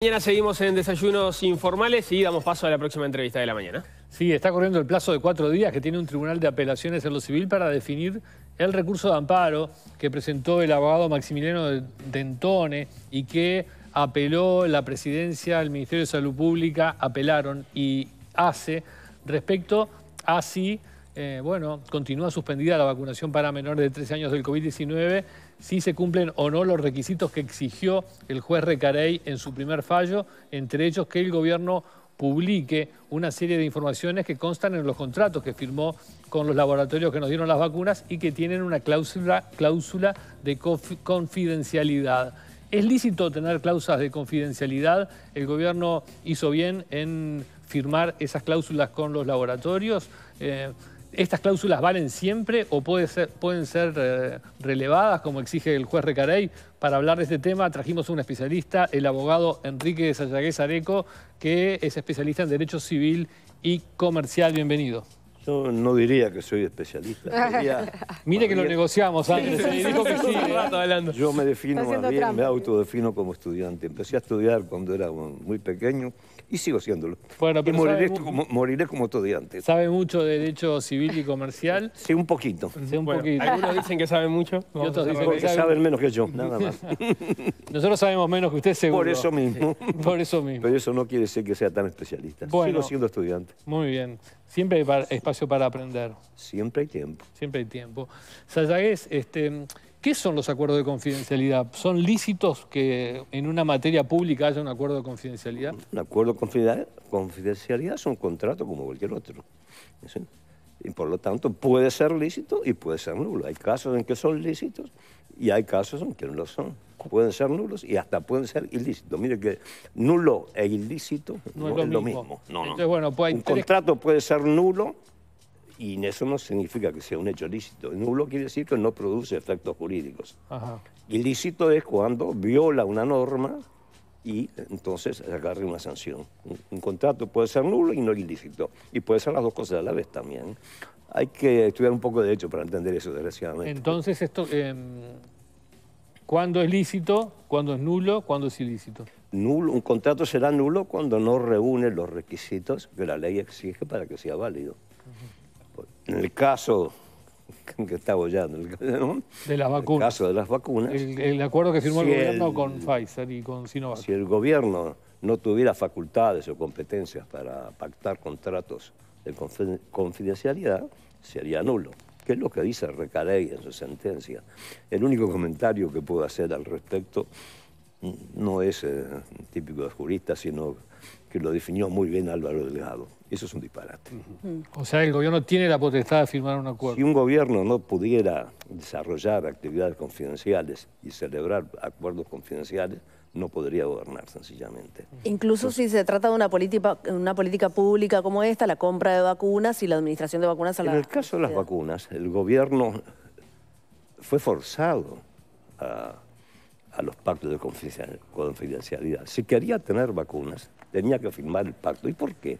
Mañana seguimos en Desayunos Informales y damos paso a la próxima entrevista de la mañana. Sí, está corriendo el plazo de cuatro días que tiene un tribunal de apelaciones en lo civil para definir el recurso de amparo que presentó el abogado Maximiliano Dentone y que apeló la presidencia, el Ministerio de Salud Pública, apelaron y hace respecto a si, eh, bueno, continúa suspendida la vacunación para menores de 13 años del COVID-19 si se cumplen o no los requisitos que exigió el juez Recarey en su primer fallo, entre ellos que el gobierno publique una serie de informaciones que constan en los contratos que firmó con los laboratorios que nos dieron las vacunas y que tienen una cláusula, de confidencialidad. ¿Es lícito tener cláusulas de confidencialidad? ¿El gobierno hizo bien en firmar esas cláusulas con los laboratorios? Eh, ¿Estas cláusulas valen siempre o pueden ser eh, relevadas, como exige el juez Recarey? Para hablar de este tema trajimos a un especialista, el abogado Enrique Sayagués Areco, que es especialista en Derecho Civil y Comercial. Bienvenido. Yo no diría que soy especialista. Mire que lo negociamos antes. Yo me defino más bien, me autodefino como estudiante. Empecé a estudiar cuando era muy pequeño y sigo siéndolo. y moriré, como, estudiante. ¿Sabe mucho de derecho civil y comercial? Sí, un poquito. Sí, un poquito. Algunos dicen que saben mucho. Y otros dicen que, saben... menos que yo, nada más. Nosotros sabemos menos que usted, seguro. Por eso mismo. Por eso mismo. Pero eso no quiere ser que sea tan especialista. sigo siendo estudiante. Muy bien. Siempre hay espacio para aprender. Siempre hay tiempo. Siempre hay tiempo. Sayagués, este... ¿Qué son los acuerdos de confidencialidad? ¿Son lícitos que en una materia pública haya un acuerdo de confidencialidad? Un acuerdo de confidencialidad es un contrato como cualquier otro. Y por lo tanto puede ser lícito y puede ser nulo. Hay casos en que son lícitos y hay casos en que no lo son. Pueden ser nulos y hasta pueden ser ilícitos. Mire que nulo e ilícito no, es lo mismo. bueno, pues un contrato puede ser nulo y eso no significa que sea un hecho lícito. Nulo quiere decir que no produce efectos jurídicos. Ilícito es cuando viola una norma y entonces agarre una sanción. Un, contrato puede ser nulo y no ilícito. Y puede ser las dos cosas a la vez también. Hay que estudiar un poco de derecho para entender eso, desgraciadamente. Entonces, esto, em, ¿cuándo es lícito? ¿Cuándo es nulo? ¿Cuándo es ilícito? Nulo, un contrato será nulo cuando no reúne los requisitos que la ley exige para que sea válido en el caso que está de las vacunas. El caso de las vacunas. El, acuerdo que firmó el gobierno con Pfizer y con Sinovac. Si el gobierno no tuviera facultades o competencias para pactar contratos de confidencialidad, sería nulo, qué es lo que dice Recarey en su sentencia. El único comentario que puedo hacer al respecto mm, no es eh, típico de juristas, sino que lo definió muy bien Álvaro Delgado. Eso es un disparate. O sea, el gobierno tiene la potestad de firmar un acuerdo. Si un gobierno no pudiera desarrollar actividades confidenciales y celebrar acuerdos confidenciales, no podría gobernar sencillamente. Incluso si se trata de una política, una pública como esta, la compra de vacunas y la administración de vacunas a la... En el caso de las vacunas, el gobierno fue forzado a, a los pactos de confidencialidad. Si quería tener vacunas, tenía que firmar el pacto. ¿Y por qué?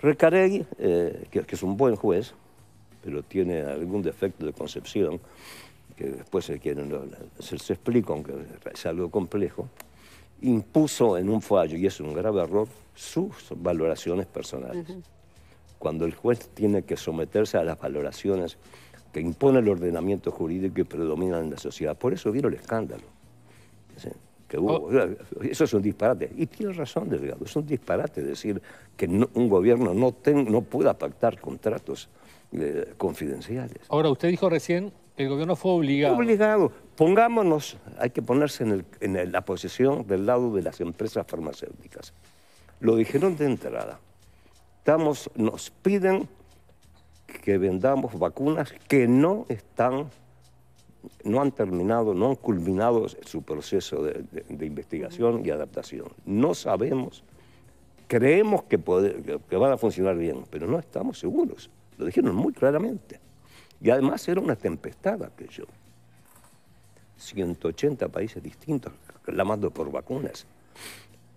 Recaregui, eh, que, es un buen juez, pero tiene algún defecto de concepción, que después se, quieren, se, explica, aunque es algo complejo, impuso en un fallo, y es un grave error, sus valoraciones personales. Cuando el juez tiene que someterse a las valoraciones que impone el ordenamiento jurídico y predomina en la sociedad. Por eso vino el escándalo. Oh. Eso es un disparate. Y tiene razón, Delgado, es un disparate decir que un gobierno no, no pueda pactar contratos eh, confidenciales. Ahora, usted dijo recién que el gobierno fue obligado. Obligado. Pongámonos, hay que ponerse en, la posición del lado de las empresas farmacéuticas. Lo dijeron de entrada. Estamos, nos piden que vendamos vacunas que no están no han terminado, no han culminado su proceso de, investigación y adaptación. No sabemos, creemos que, que van a funcionar bien, pero no estamos seguros. Lo dijeron muy claramente. Y además era una tempestad aquello. 180 países distintos clamando por vacunas.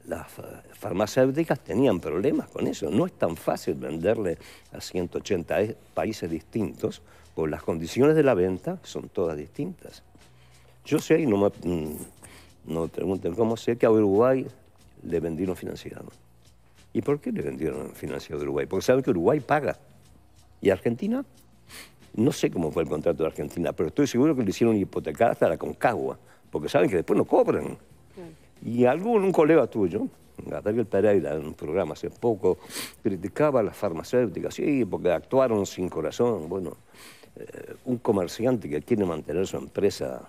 Las eh, farmacéuticas tenían problemas con eso. No es tan fácil venderle a 180 eh, países distintos las condiciones de la venta son todas distintas. Yo sé, y no me, mm, no pregunten cómo sé, que a Uruguay le vendieron financiado. ¿Y por qué le vendieron financiado a Uruguay? Porque saben que Uruguay paga. ¿Y Argentina? No sé cómo fue el contrato de Argentina, pero estoy seguro que le hicieron hipotecar hasta la Concagua, porque saben que después no cobran. Y algún colega tuyo, Gabriel Pereira, en un programa hace poco, criticaba a las farmacéuticas, sí, porque actuaron sin corazón. Bueno, un comerciante que quiere mantener su empresa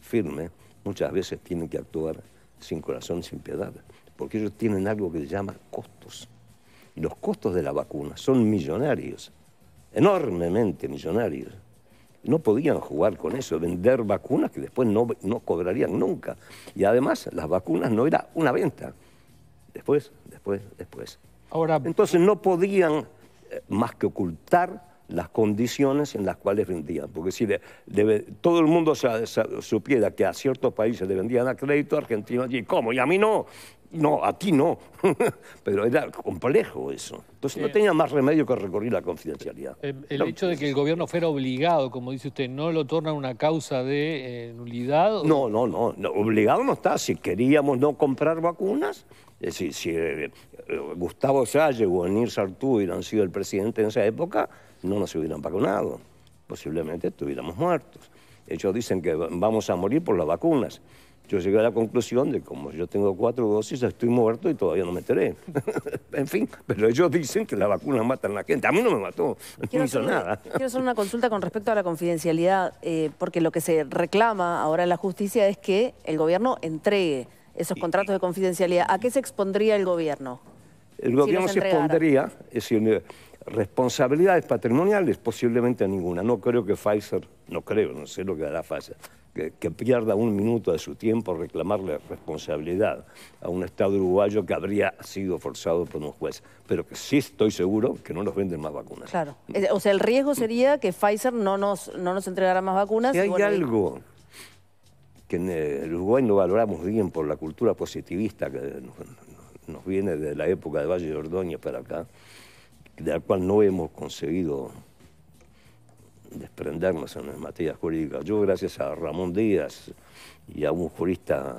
firme muchas veces tiene que actuar sin corazón, sin piedad, porque ellos tienen algo que se llama costos. Y los costos de la vacuna son millonarios, enormemente millonarios. No podían jugar con eso, vender vacunas que después no, cobrarían nunca. Y además, las vacunas no era una venta. Después, después, después. Ahora... Entonces no podían eh, más que ocultar las condiciones en las cuales vendían. Porque si todo el mundo supiera que a ciertos países le vendían a crédito, ...a Argentina allí, ¿cómo? Y a mí no. No, a ti no. Pero era complejo eso. Entonces no eh, tenía más remedio que recurrir a la confidencialidad. Eh, el, hecho de que el gobierno fuera obligado, como dice usted, ¿no lo torna una causa de eh, nulidad? No, no, no, Obligado no está. Si queríamos no comprar vacunas, es si Gustavo Salle o Enir Sartú... han sido el presidente en esa época, no nos hubieran vacunado, posiblemente estuviéramos muertos. Ellos dicen que vamos a morir por las vacunas. Yo llegué a la conclusión de que como yo tengo cuatro dosis, estoy muerto y todavía no me enteré. en fin, pero ellos dicen que las vacunas matan a la gente. A mí no me mató, no hizo nada. Quiero hacer una consulta con respecto a la confidencialidad, eh, porque lo que se reclama ahora en la justicia es que el gobierno entregue esos contratos de confidencialidad. ¿A qué se expondría el gobierno? El gobierno se expondría, es Responsabilidades patrimoniales, posiblemente ninguna. No creo que Pfizer, no creo, no sé lo que hará Pfizer, que, pierda un minuto de su tiempo reclamarle responsabilidad a un Estado uruguayo que habría sido forzado por un juez. Pero que sí estoy seguro que no nos venden más vacunas. Claro. Eh, o sea, el riesgo sería que Pfizer no nos, no nos entregara más vacunas. Si hay algo que eh, en Uruguay no valoramos bien por la cultura positivista que nos viene de la época de Valle de Ordóñez para acá, de la cual no hemos conseguido desprendernos en las materias jurídicas. Yo, gracias a Ramón Díaz y a un jurista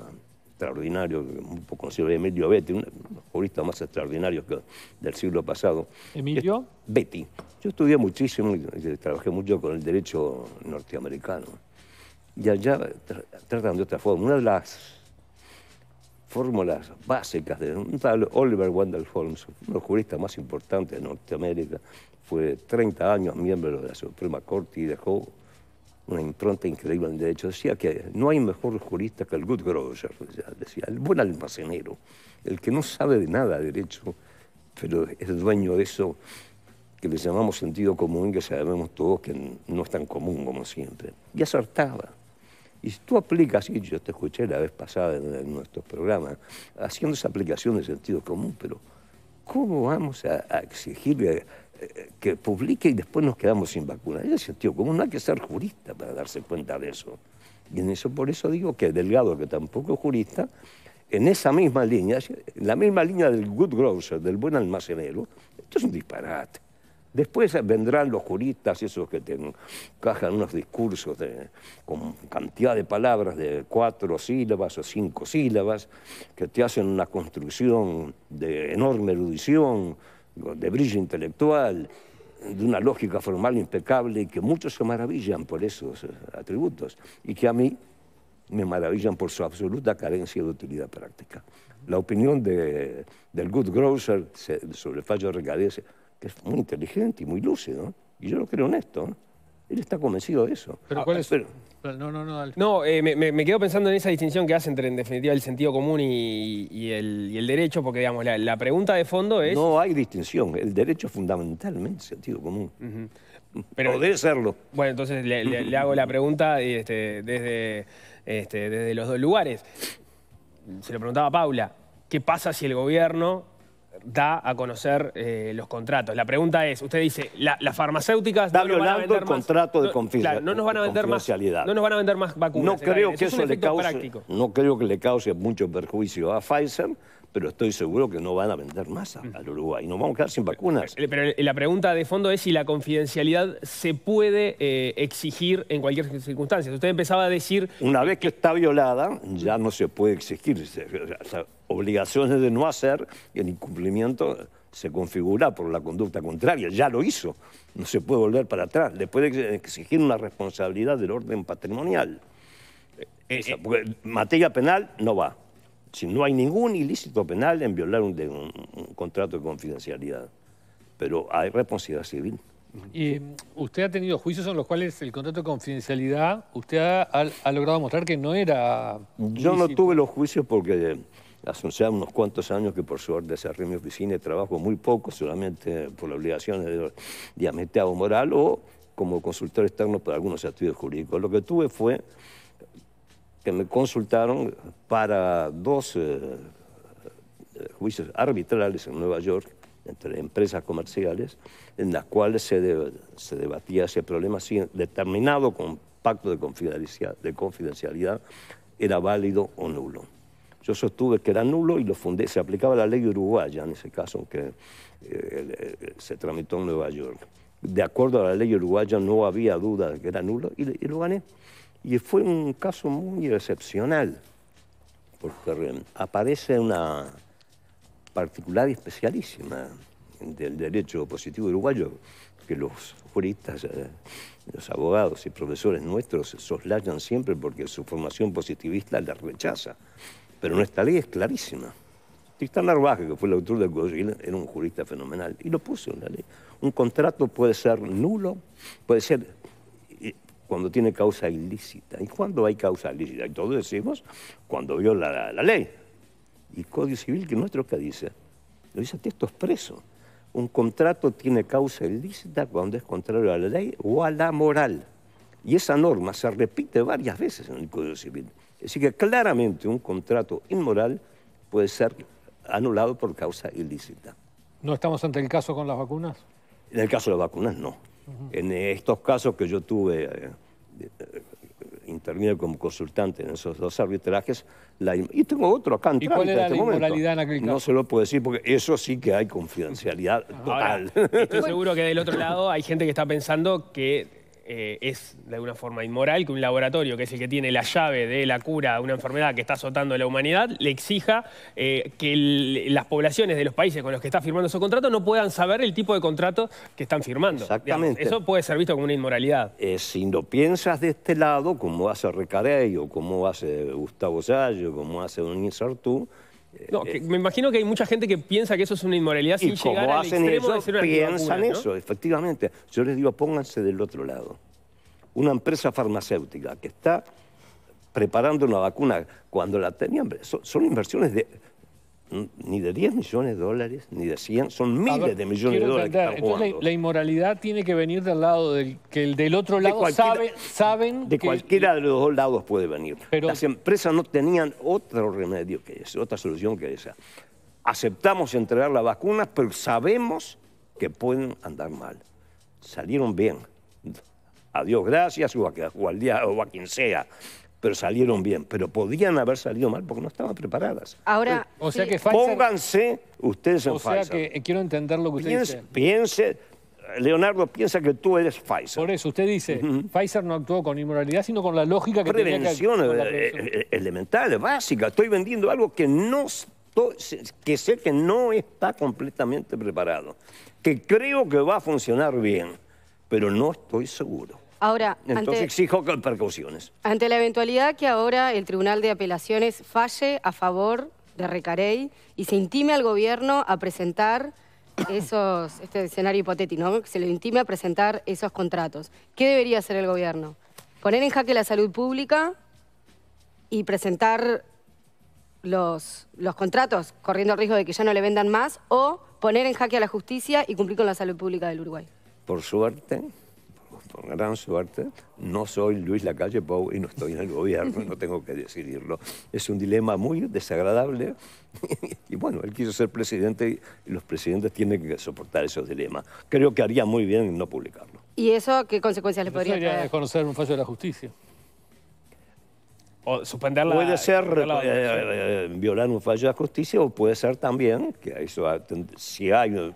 extraordinario, un poco Emilio Betty, un jurista más extraordinario que del siglo pasado. ¿Emilio? Betty. Yo estudié muchísimo y trabajé mucho con el derecho norteamericano. Y allá tratan de otra forma. Una de las fórmulas básicas de Oliver Wendell Holmes, uno de los juristas más importantes de Norteamérica, fue 30 años miembro de la Suprema Corte y dejó una impronta increíble en derecho. Decía que no hay mejor jurista que el good grocer, decía, el buen almacenero, el que no sabe de nada de derecho, pero es dueño de eso que le llamamos sentido común, que sabemos todos que no es tan común como siempre. Y acertaba. Y si tú aplicas, y yo te escuché la vez pasada en, nuestros programas, haciendo esa aplicación de sentido común, pero ¿cómo vamos a, exigirle eh, que publique y después nos quedamos sin vacuna? Es sentido común, no hay que ser jurista para darse cuenta de eso. Y en eso, por eso digo que Delgado, que tampoco es jurista, en esa misma línea, en la misma línea del good grocer, del buen almacenero, esto es un disparate. Después vendrán los juristas, esos que te encajan unos discursos con cantidad de palabras de cuatro sílabas o cinco sílabas, que te hacen una construcción de enorme erudición, de brillo intelectual, de una lógica formal impecable y que muchos se maravillan por esos eh, atributos y que a mí me maravillan por su absoluta carencia de utilidad práctica. La opinión del Good Grocer sobre el fallo de es muy inteligente y muy lúcido, y yo lo creo honesto. Él está convencido de eso. Pero ah, ¿cuál es? no, no, no. No, eh, me, quedo pensando en esa distinción que hace entre, en definitiva, el sentido común y, el, derecho, porque, digamos, la, pregunta de fondo es... No hay distinción. El derecho es fundamentalmente sentido común. Mm, pero, debe serlo. Bueno, entonces le, hago la pregunta este, desde, este, desde los dos lugares. Se lo preguntaba Paula. ¿Qué pasa si el gobierno da a conocer eh, los contratos. La pregunta es, usted dice, la, las farmacéuticas está no violando van contrato de confidencialidad. No, nos van a vender más, no vacunas. No creo que eso, le cause, no creo que le cause mucho perjuicio a Pfizer, pero estoy seguro que no van a vender más mm. al Uruguay. Nos vamos a quedar sin vacunas. Pero la pregunta de fondo es si la confidencialidad se puede eh, exigir en cualquier circunstancia. Usted empezaba a decir... Una vez que está violada, ya no se puede exigir obligaciones de no hacer y el incumplimiento se configura por la conducta contraria. Ya lo hizo, no se puede volver para atrás. Le puede exigir una responsabilidad del orden patrimonial. Eh, eh. materia penal no va. Si no hay ningún ilícito penal en violar un, contrato de confidencialidad. Pero hay responsabilidad civil. Y mm, usted ha tenido juicios en los cuales el contrato de confidencialidad, usted ha, logrado mostrar que no era... Yo no tuve los juicios porque hace unos cuantos años que por suerte cerré mi oficina y trabajo muy poco, solamente por obligaciones de, ameteado moral o como consultor externo para algunos estudios jurídicos. Lo que tuve fue que me consultaron para dos eh, juicios arbitrales en Nueva York entre empresas comerciales, en las cuales se, debatía ese problema si determinado pacto de confidencialidad era válido o no. Yo sostuve que era nulo y lo fundé. Se aplicaba la ley uruguaya en ese caso, aunque eh, se tramitó en Nueva York. De acuerdo a la ley uruguaya no había duda de que era nulo y, lo gané. Y fue un caso muy excepcional, porque aparece una particular y especialísima del derecho positivo uruguayo, que los juristas, eh, los abogados y profesores nuestros soslayan siempre porque su formación positivista la rechaza. Pero nuestra ley es clarísima. Tristán Narvaje, que fue el autor del Código era un jurista fenomenal y lo puso en la ley. Un contrato puede ser nulo, puede ser eh, cuando tiene causa ilícita. ¿Y cuándo hay causa ilícita? Y todos decimos cuando viola la, ley. Y Código Civil, que nuestro que dice, lo dice texto expreso. Un contrato tiene causa ilícita cuando es contrario a la ley o a la moral. Y esa norma se repite varias veces en el Código Civil. Así que claramente un contrato inmoral puede ser anulado por causa ilícita. ¿No estamos ante el caso con las vacunas? En el caso de las vacunas, no. En eh, estos casos que yo tuve, eh, eh como consultante en esos dos arbitrajes, la, y tengo otro acá en cuál era este la inmoralidad en No se lo puedo decir porque eso sí que hay confidencialidad total. estoy seguro que del otro lado hay gente que está pensando que eh, es de alguna forma inmoral que un laboratorio, que es el que tiene la llave de la cura a una enfermedad que está azotando a la humanidad, le exija eh, que las poblaciones de los países con los que está firmando su contrato no puedan saber el tipo de contrato que están firmando. Exactamente. eso puede ser visto como una inmoralidad. Eh, si lo piensas de este lado, como hace Recarey, o como hace Gustavo Sayo como hace Don Sartú, me imagino que hay mucha gente que piensa que eso es una inmoralidad sin llegar al extremo piensan eso, efectivamente. Yo les digo, pónganse del otro lado. Una empresa farmacéutica que está preparando una vacuna cuando la tenían, son inversiones de ni de 10 millones de dólares, ni de 100, son miles de millones de dólares. Que están Entonces, la inmoralidad tiene que venir del lado del que el del otro lado de sabe, saben. De cualquiera de los dos lados puede venir. Las empresas no tenían otro remedio que esa, otra solución que esa. Aceptamos entregar las vacunas, pero sabemos que pueden andar mal. Salieron bien. A Dios gracias o al o o a quien sea pero salieron bien. Pero podían haber salido mal porque no estaban preparadas. Ahora, o sea que pónganse ustedes en O sea que eh, quiero entender lo que usted piense, dice. Piense, Leonardo piensa que tú eres Pfizer. Por eso, usted dice, Pfizer no actuó con inmoralidad, sino con la lógica que tenía que... Eh, prevención eh, elemental, básica. Estoy vendiendo algo que no que sé que no está completamente preparado, que creo que va a funcionar bien, pero no estoy seguro. Ahora, Entonces ante, exijo precauciones. Ante la eventualidad que ahora el Tribunal de Apelaciones falle a favor de Recarey y se intime al gobierno a presentar esos, este escenario hipotético, se le intime a presentar esos contratos. ¿Qué debería hacer el gobierno? Poner en jaque la salud pública y presentar los, los contratos corriendo el riesgo de que ya no le vendan más o poner en jaque a la justicia y cumplir con la salud pública del Uruguay. Por suerte, por gran suerte, no soy Luis Lacalle Pou y no estoy en el gobierno, no tengo que decidirlo. Es un dilema muy desagradable y bueno, él quiso ser presidente y los presidentes tienen que soportar esos dilemas. Creo que haría muy bien no publicarlo. ¿Y eso qué consecuencias le podría traer? conocer un fallo de la justicia. O suspender la... Puede ser eh, eh, violar un fallo de la justicia o puede ser también, que eso, si hay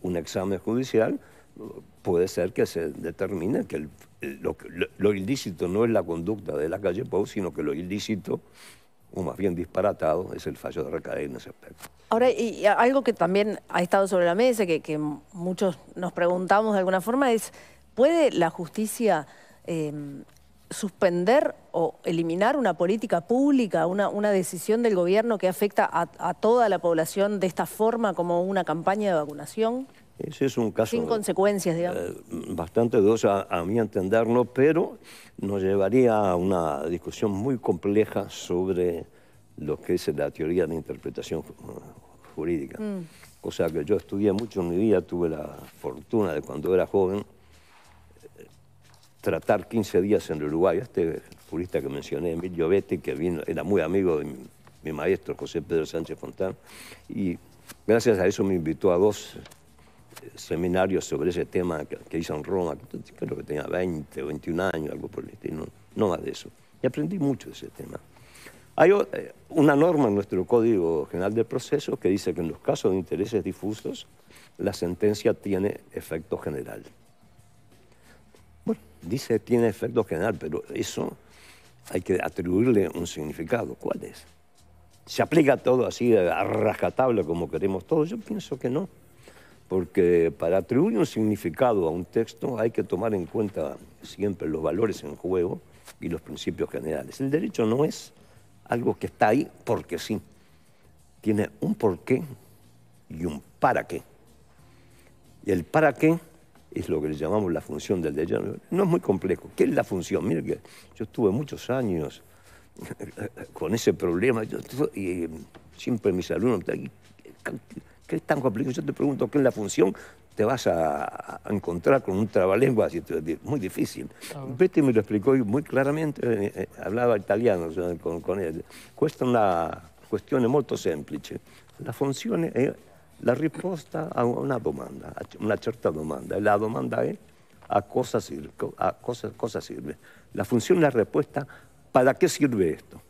un examen judicial, puede ser que se determine que eh, lo, ilícito no es la conducta de la calle Pau, sino que lo ilícito, o más bien disparatado, es el fallo de Recaer en ese aspecto. Ahora, y algo que también ha estado sobre la mesa, que, que muchos nos preguntamos de alguna forma, es, ¿puede la justicia eh, suspender o eliminar una política pública, una, decisión del gobierno que afecta a toda la población de esta forma como una campaña de vacunación? Ese es un caso... Sin consecuencias, digamos. Eh, bastante dudoso a, mi entenderlo, pero nos llevaría a una discusión muy compleja sobre lo que es la teoría de interpretación jurídica. Mm. O sea que yo estudié mucho en mi vida, tuve la fortuna de cuando era joven tratar 15 días en Uruguay. Este jurista que mencioné, Emilio Betti, que era muy amigo de mi maestro, José Pedro Sánchez Fontán, y gracias a eso me invitó a dos seminarios sobre ese tema que, hizo en Roma, creo que tenía 20 o 21 años, algo por el estilo, no más de eso. Y aprendí mucho de ese tema. Hay eh, una norma en nuestro Código General del Proceso que dice que en los casos de intereses difusos, la sentencia tiene efecto general. Bueno, dice tiene efecto general, pero eso hay que atribuirle un significado. ¿Cuál es? ¿Se aplica todo así a como queremos todos? Yo pienso que no porque para atribuir un significado a un texto hay que tomar en cuenta siempre los valores en juego y los principios generales. El derecho no es algo que está ahí porque sí, tiene un porqué y un para qué. Y el para qué es lo que le llamamos la función del derecho. No es muy complejo. ¿Qué es la función? Mire que yo estuve muchos años con ese problema y siempre mis alumnos, ¿Qué es tan complicado? Yo te pregunto qué es la función, te vas a, encontrar con un trabalenguas muy difícil. Vete Betty me lo explicó muy claramente, eh, eh, hablaba italiano con, él. Cuesta una cuestión molto semplice. La función es la respuesta a una demanda, a una cierta demanda. la demanda es a cosa sirve. A sirve. La función es la respuesta, ¿para qué sirve esto?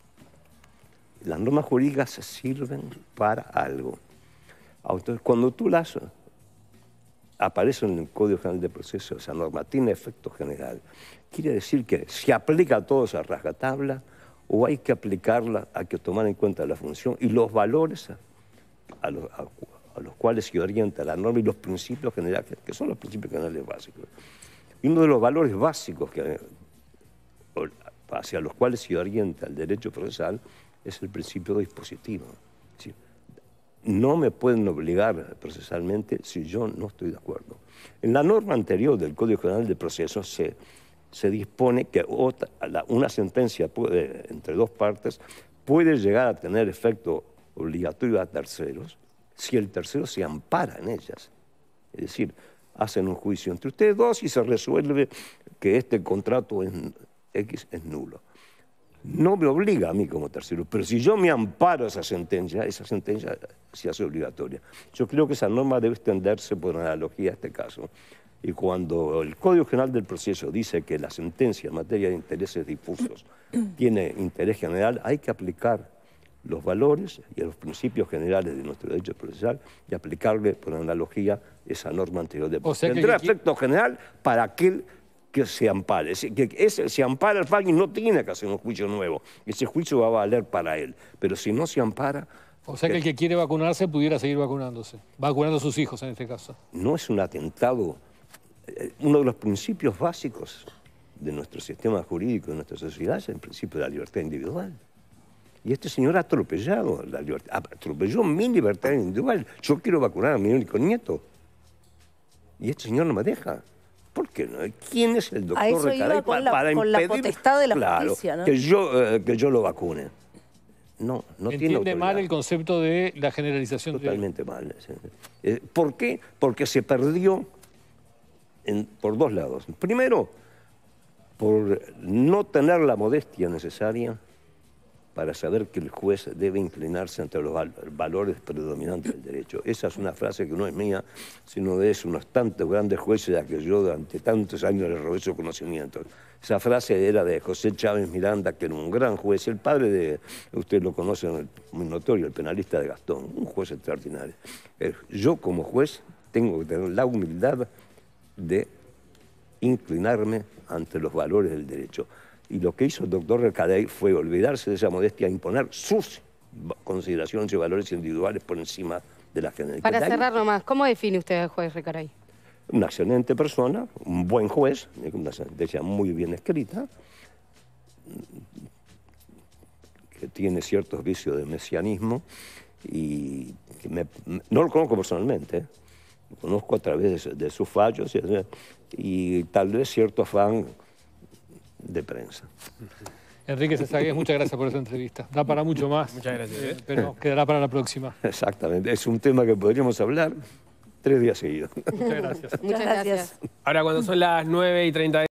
Las normas jurídicas sirven para algo cuando tú las aparece en el Código General de Proceso esa norma tiene efecto general, quiere decir que se aplica a todos a tabla o hay que aplicarla, hay que tomar en cuenta la función y los valores a los, cuales se orienta la norma y los principios generales, que son los principios generales básicos. Y uno de los valores básicos hacia los cuales se orienta el derecho procesal es el principio dispositivo. sí no me pueden obligar procesalmente si yo no estoy de acuerdo. En la norma anterior del Código General de Procesos se, dispone que una sentencia entre dos partes puede llegar a tener efecto obligatorio a terceros si el tercero se ampara en ellas. Es decir, hacen un juicio entre ustedes dos y se resuelve que este contrato en X es nulo no me obliga a mí como tercero, pero si yo me amparo a esa sentencia, esa sentencia se hace obligatoria. Yo creo que esa norma debe extenderse por analogía a este caso. Y cuando el Código General del Proceso dice que la sentencia en materia de intereses difusos tiene interés general, hay que aplicar los valores y los principios generales de nuestro derecho procesal y aplicarle por analogía esa norma anterior de o sea Tendrá que... efecto general para aquel que se ampare. Que se ampara el y no tiene que hacer un juicio nuevo. Ese juicio va a valer para él. Pero si no se ampara... O sea que el que quiere vacunarse pudiera seguir vacunándose, vacunando a sus hijos en este caso. No es un atentado. Eh, uno de los principios básicos de nuestro sistema jurídico, de nuestra sociedad, es el principio de la libertad individual. Y este señor ha atropellado la libertad, atropelló mi libertad individual. Yo quiero vacunar a mi único nieto. Y este señor no me deja. ¿Quién es el doctor Recaray para potestad de la claro, que, yo, eh, que yo lo vacune? No, no tiene mal el concepto de la generalización. Totalmente mal. Eh, eh, ¿Por qué? Porque se perdió por dos lados. Primero, por no tener la modestia necesaria para saber que el juez debe inclinarse ante los valores predominantes del derecho. Esa es una frase que no es mía, sino de unos tantos grandes jueces a que yo durante tantos años le robé su conocimiento. Esa frase era de José Chávez Miranda, que era un gran juez, el padre de, Usted lo conocen, muy notorio, el penalista de Gastón, un juez extraordinario. Eh, yo como juez tengo que tener la humildad de inclinarme ante los valores del derecho. Y lo que hizo el doctor Recaray fue olvidarse de esa modestia e imponer sus consideraciones y valores individuales por encima de la generalidad. Para cerrar nomás, ¿cómo define usted al juez Recaray? Una excelente persona, un buen juez, una sentencia muy bien escrita, que tiene ciertos vicios de mesianismo y que no lo conozco personalmente, lo conozco a través de, sus fallos y, y tal vez cierto afán de prensa. Enrique Sazagués, muchas gracias por esa entrevista. Da para mucho más. Muchas gracias. ¿eh? Pero quedará para la próxima. Exactamente. Es un tema que podríamos hablar tres días seguidos. Muchas gracias. Muchas gracias. Ahora, cuando son las 9 y 30.